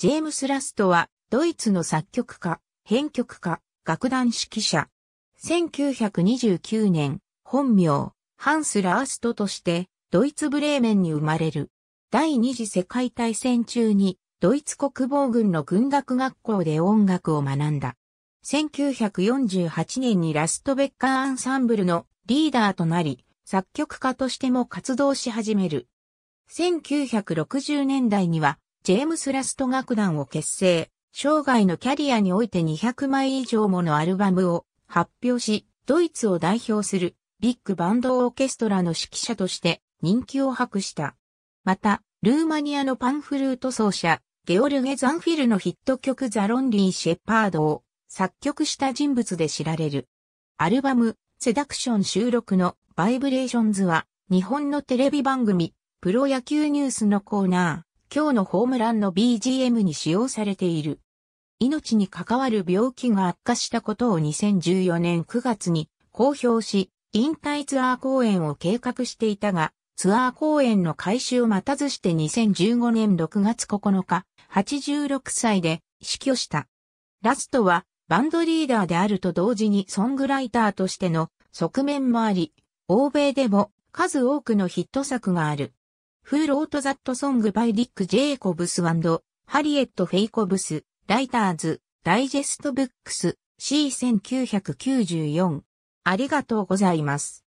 ジェームス・ラストは、ドイツの作曲家、編曲家、楽団指揮者。1929年、本名、ハンス・ラーストとして、ドイツ・ブレーメンに生まれる。第二次世界大戦中に、ドイツ国防軍の軍楽学校で音楽を学んだ。1948年にラストベッカーアンサンブルのリーダーとなり、作曲家としても活動し始める。1960年代にはジェームス・ラスト楽団を結成、生涯のキャリアにおいて200枚以上ものアルバムを発表し、ドイツを代表するビッグバンドオーケストラの指揮者として人気を博した。また、ルーマニアのパンフルート奏者、ゲオルゲ・ザンフィルのヒット曲ザ・ロンリー・シェパードを作曲した人物で知られる。アルバム、セダクション収録のバイブレーションズは、日本のテレビ番組、プロ野球ニュースのコーナー。今日のホームランの BGM に使用されている。命に関わる病気が悪化したことを2014年9月に公表し、引退ツアー公演を計画していたが、ツアー公演の開始を待たずして2015年6月9日、86歳で死去した。ラストはバンドリーダーであると同時にソングライターとしての側面もあり、欧米でも数多くのヒット作がある。Who wrote that song by Dick Jacobs and Harriet Jacobs, Writers, Digest Books, C1994。ありがとうございます。